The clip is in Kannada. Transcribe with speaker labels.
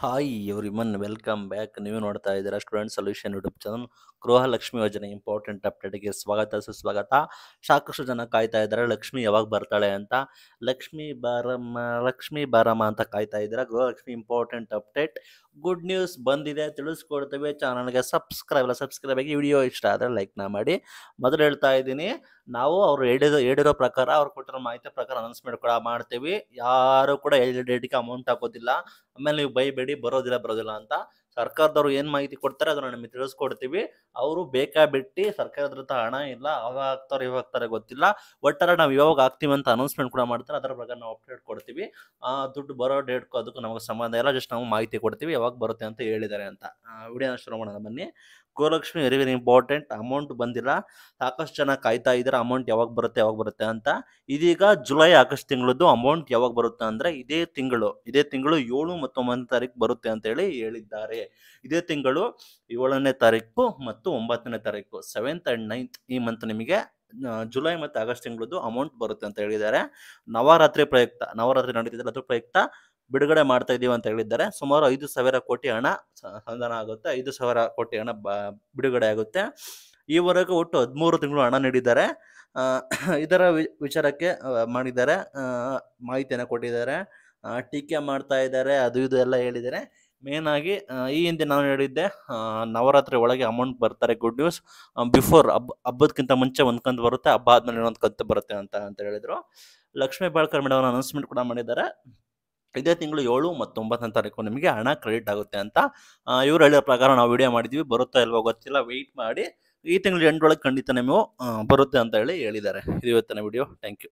Speaker 1: ಹಾಯ್ ಎವ್ರಿಮನ್ ವೆಲ್ಕಮ್ ಬ್ಯಾಕ್ ನೀವು ನೋಡ್ತಾ ಇದ್ದೀರಾ student solution YouTube channel Gruhalakshmi ಯೋಜನೆ ಇಂಪಾರ್ಟೆಂಟ್ ಅಪ್ಡೇಟ್ಗೆ ಸ್ವಾಗತ ಸುಸ್ವಾಗತ ಸಾಕಷ್ಟು ಜನ ಕಾಯ್ತಾ ಇದ್ದಾರೆ ಲಕ್ಷ್ಮಿ ಯಾವಾಗ ಬರ್ತಾಳೆ ಅಂತ ಲಕ್ಷ್ಮಿ ಬಾರಮ್ಮ ಲಕ್ಷ್ಮಿ ಬಾರಮ್ಮ ಅಂತ ಕಾಯ್ತಾ ಇದ್ದೀರಾ Gruhalakshmi important update good news ಬಂದಿದೆ ತಿಳಿಸ್ಕೊಡ್ತೇವೆ ಚಾನಲ್ಗೆ ಸಬ್ಸ್ಕ್ರೈಬ್ ಅಲ್ಲ ಸಬ್ಸ್ಕ್ರೈಬ್ ಆಗಿ ವಿಡಿಯೋ ಇಷ್ಟ ಆದರೆ ಲೈಕ್ನ ಮಾಡಿ ಮೊದಲು ಹೇಳ್ತಾ ಇದ್ದೀನಿ ನಾವು ಅವ್ರು ಹೇಳಿರೋ ಹೇಳಿರೋ ಪ್ರಕಾರ ಅವ್ರು ಕೊಟ್ಟಿರೋ ಮಾಹಿತಿ ಪ್ರಕಾರ ಅನೌನ್ಸ್ಮೆಂಟ್ ಕೂಡ ಮಾಡ್ತೀವಿ ಯಾರು ಕೂಡ ಎಲ್ ಡೇಟ್ಗೆ ಅಮೌಂಟ್ ಹಾಕೋದಿಲ್ಲ ಆಮೇಲೆ ನೀವು ಬೈಬೇಡಿ ಬರೋದಿಲ್ಲ ಬರೋದಿಲ್ಲ ಅಂತ ಸರ್ಕಾರದವರು ಏನು ಮಾಹಿತಿ ಕೊಡ್ತಾರೆ ಅದನ್ನ ನಿಮಗೆ ತಿಳಿಸ್ಕೊಡ್ತೀವಿ ಅವರು ಬೇಕಾ ಬಿಟ್ಟಿ ಸರ್ಕಾರದ ಹಣ ಇಲ್ಲ ಅವಾಗ ಆಗ್ತಾರೆ ಇವಾಗ ಆಗ್ತಾರೆ ಗೊತ್ತಿಲ್ಲ ಒಟ್ಟಾರೆ ನಾವು ಯಾವಾಗ ಆಗ್ತೀವಿ ಅಂತ ಅನೌನ್ಸ್ಮೆಂಟ್ ಕೂಡ ಮಾಡ್ತಾರೆ ಅದರ ಪ್ರಕಾರ ನಾವು ಅಪ್ಡೇಟ್ ಕೊಡ್ತೀವಿ ಆ ದುಡ್ಡು ಬರೋ ಡೇಟ್ಗೂ ಅದಕ್ಕೂ ನಮಗೆ ಸಂಬಂಧ ಇಲ್ಲ ಜಸ್ಟ್ ನಾವು ಮಾಹಿತಿ ಕೊಡ್ತೀವಿ ಯಾವಾಗ ಬರುತ್ತೆ ಅಂತ ಹೇಳಿದ್ದಾರೆ ಅಂತ ವಿಡಿಯೋನ ಶುರು ಮಾಡೋಣ ಬನ್ನಿ ಗೋಲಕ್ಷ್ಮಿ ವೆರಿ ವೆರಿ ಇಂಪಾರ್ಟೆಂಟ್ ಅಮೌಂಟ್ ಬಂದಿಲ್ಲ ಸಾಕಷ್ಟು ಜನ ಕಾಯ್ತಾ ಇದ್ದಾರೆ ಅಮೌಂಟ್ ಯಾವಾಗ ಬರುತ್ತೆ ಯಾವಾಗ ಬರುತ್ತೆ ಅಂತ ಇದೀಗ ಜುಲೈ ಆಗಸ್ಟ್ ತಿಂಗಳದ್ದು ಅಮೌಂಟ್ ಯಾವಾಗ ಬರುತ್ತೆ ಅಂದ್ರೆ ಇದೇ ತಿಂಗಳು ಇದೇ ತಿಂಗಳು ಏಳು ಮತ್ತು ತಾರೀಕು ಬರುತ್ತೆ ಅಂತ ಹೇಳಿ ಹೇಳಿದ್ದಾರೆ ಇದೇ ತಿಂಗಳು ಏಳನೇ ತಾರೀಕು ಮತ್ತು ಒಂಬತ್ತನೇ ತಾರೀಕು ಸೆವೆಂತ್ ಆ್ಯಂಡ್ ನೈನ್ತ್ ಈ ಮಂತ್ ನಿಮಗೆ ಜುಲೈ ಮತ್ತು ಆಗಸ್ಟ್ ತಿಂಗಳದ್ದು ಅಮೌಂಟ್ ಬರುತ್ತೆ ಅಂತ ಹೇಳಿದ್ದಾರೆ ನವರಾತ್ರಿ ಪ್ರಯುಕ್ತ ನವರಾತ್ರಿ ನಡೀತಿದ್ದಾರೆ ಅದ್ರ ಪ್ರಯುಕ್ತ ಬಿಡುಗಡೆ ಮಾಡ್ತಾ ಇದ್ದೀವಿ ಅಂತ ಹೇಳಿದ್ದಾರೆ ಸುಮಾರು ಐದು ಸಾವಿರ ಕೋಟಿ ಹಣ ಸಂಧಾನ ಆಗುತ್ತೆ ಐದು ಸಾವಿರ ಕೋಟಿ ಹಣ ಬ ಬಿಡುಗಡೆ ಆಗುತ್ತೆ ಈವರೆಗೂ ಒಟ್ಟು ಹದಿಮೂರು ತಿಂಗಳು ಹಣ ನೀಡಿದ್ದಾರೆ ಇದರ ವಿಚಾರಕ್ಕೆ ಮಾಡಿದ್ದಾರೆ ಮಾಹಿತಿಯನ್ನು ಕೊಟ್ಟಿದ್ದಾರೆ ಟೀಕೆ ಮಾಡ್ತಾ ಇದ್ದಾರೆ ಅದು ಇದು ಎಲ್ಲ ಹೇಳಿದ್ದಾರೆ ಮೇನ್ ಆಗಿ ಈ ಹಿಂದೆ ನಾನು ಹೇಳಿದ್ದೆ ನವರಾತ್ರಿ ಒಳಗೆ ಅಮೌಂಟ್ ಬರ್ತಾರೆ ಗುಡ್ ನ್ಯೂಸ್ ಬಿಫೋರ್ ಹಬ್ಬ ಹಬ್ಬದಕ್ಕಿಂತ ಮುಂಚೆ ಒಂದು ಕಂತು ಬರುತ್ತೆ ಹಬ್ಬ ಆದ್ಮೇಲೆ ಇನ್ನೊಂದು ಕಂತು ಬರುತ್ತೆ ಅಂತ ಅಂತ ಹೇಳಿದರು ಲಕ್ಷ್ಮೀ ಬಾಳ್ಕರ್ ಮೇಡಮ್ ಅವರು ಅನೌನ್ಸ್ಮೆಂಟ್ ಕೂಡ ಮಾಡಿದ್ದಾರೆ ಇದೇ ತಿಂಗಳು ಏಳು ಮತ್ತು ಒಂಬತ್ತನೇ ತಾರೀಕು ನಿಮಗೆ ಹಣ ಕ್ರೆಡಿಟ್ ಆಗುತ್ತೆ ಅಂತ ಇವ್ರು ಹೇಳಿರೋ ಪ್ರಕಾರ ನಾವು ವಿಡಿಯೋ ಮಾಡಿದ್ವಿ ಬರುತ್ತಾ ಇಲ್ವೋ ಗೊತ್ತಿಲ್ಲ ವೆಯ್ಟ್ ಮಾಡಿ ಈ ತಿಂಗಳು ಎಂಟೊಳಗೆ ಖಂಡಿತ ನೀವು ಬರುತ್ತೆ ಅಂತ ಹೇಳಿ ಹೇಳಿದ್ದಾರೆ ಇದು ಇವತ್ತಿನ ವಿಡಿಯೋ ಥ್ಯಾಂಕ್ ಯು